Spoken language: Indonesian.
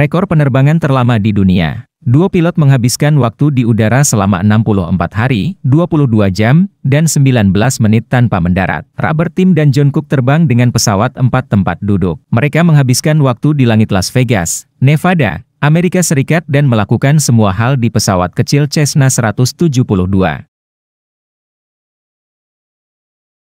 rekor penerbangan terlama di dunia. Dua pilot menghabiskan waktu di udara selama 64 hari, 22 jam, dan 19 menit tanpa mendarat. Robert Tim dan John Cook terbang dengan pesawat empat tempat duduk. Mereka menghabiskan waktu di langit Las Vegas, Nevada, Amerika Serikat dan melakukan semua hal di pesawat kecil Cessna 172.